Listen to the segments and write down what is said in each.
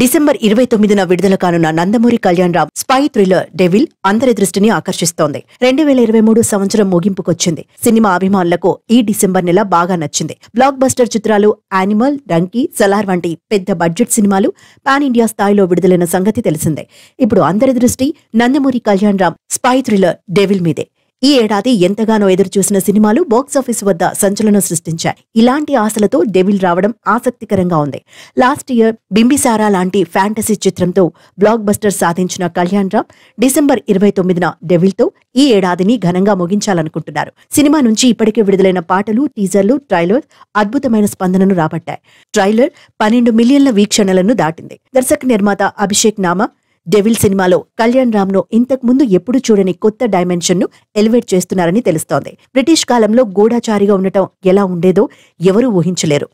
December ఇరవై తొమ్మిదిన విడుదల కానున్న Nandamuri Kalyan Ram spy thriller Devil అందరి దృష్టిని ఆకర్షిస్తోంది రెండు వేల ఇరవై మూడు సంవత్సరం ముగింపుకొచ్చింది సినిమా అభిమానులకు ఈ డిసెంబర్ నెల బాగా నచ్చింది బ్లాక్ బస్టర్ చిత్రాలు యానిమల్ డంకీ సలార్ వంటి పెద్ద బడ్జెట్ సినిమాలు పాన్ ఇండియా స్థాయిలో విడుదలైన సంగతి తెలిసిందే ఇప్పుడు అందరి దృష్టి Nandamuri Kalyan Ram spy thriller Devil మీదే ఈ ఏడాది ఎంతగానో ఎదురుచూసిన సినిమాలు బాక్సాఫీస్ వద్ద సంచలనం సృష్టించాయి ఇలాంటి ఆశలతో డెవిల్ రావడం ఆసక్తికరంగా ఉంది లాస్ట్ ఇయర్ బింబిసారా లాంటి ఫ్యాంటసీ చిత్రంతో బ్లాక్ బస్టర్ సాధించిన కళ్యాణ్ రామ్ డిసెంబర్ ఇరవై తొమ్మిదిన డెవిల్తో ఈ ఏడాదిని ఘనంగా ముగించాలనుకుంటున్నారు సినిమా నుంచి ఇప్పటికే విడుదలైన పాటలు టీజర్లు ట్రైలర్ అద్భుతమైన స్పందనను రాబట్టాయి ట్రైలర్ పన్నెండు మిలియన్ల వీక్షణలను దాటింది దర్శక నిర్మాత అభిషేక్ నామా డెవిల్ సినిమాలో కళ్యాణ్ రామ్ ను ముందు ఎప్పుడు చూడని కొత్త డైమెన్షన్ ను ఎలివేట్ చేస్తున్నారని తెలుస్తోంది బ్రిటిష్ కాలంలో గూఢాచారిగా ఉండటం ఎలా ఉండేదో ఎవరూ ఊహించలేరు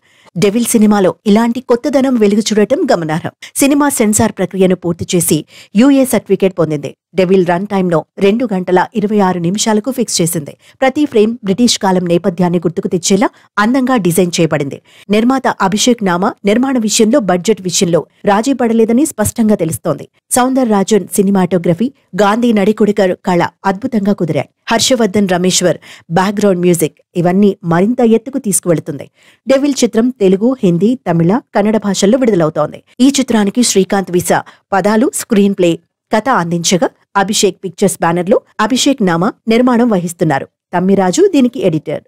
డెవిల్ సినిమాలో ఇలాంటి కొత్తదనం వెలుగు చూడటం గమనార్హం సినిమా సెన్సార్ ప్రక్రియను పూర్తి చేసి యుఏ సర్టిఫికేట్ పొందింది డెవిల్ రన్ టైంను రెండు గంటల ఇరవై ఆరు నిమిషాలకు ఫిక్స్ చేసింది ప్రతి ఫ్రేమ్ బ్రిటిష్ కాలం నేపథ్యాన్ని గుర్తుకు తెచ్చేలా అందంగా డిజైన్ చేయబడింది నిర్మాత అభిషేక్ నామా నిర్మాణ విషయంలో బడ్జెట్ విషయంలో రాజీ పడలేదని స్పష్టంగా తెలుస్తోంది సౌందర్ రాజన్ సినిమాటోగ్రఫీ గాంధీ నడికుడికర్ కళ అద్భుతంగా కుదిరాయి హర్షవర్ధన్ రమేశ్వర్ బ్యాక్గ్రౌండ్ మ్యూజిక్ ఇవన్నీ మరింత ఎత్తుకు తీసుకువెళుతుంది డెవిల్ చిత్రం తెలుగు హిందీ తమిళ కన్నడ భాషల్లో విడుదలవుతోంది ఈ చిత్రానికి శ్రీకాంత్ విసా పదాలు స్క్రీన్ ప్లే కథ అందించగా అభిషేక్ పిక్చర్స్ బ్యానర్లో అభిషేక్ నామా నిర్మాణం వహిస్తున్నారు తమ్మిరాజు దీనికి ఎడిటర్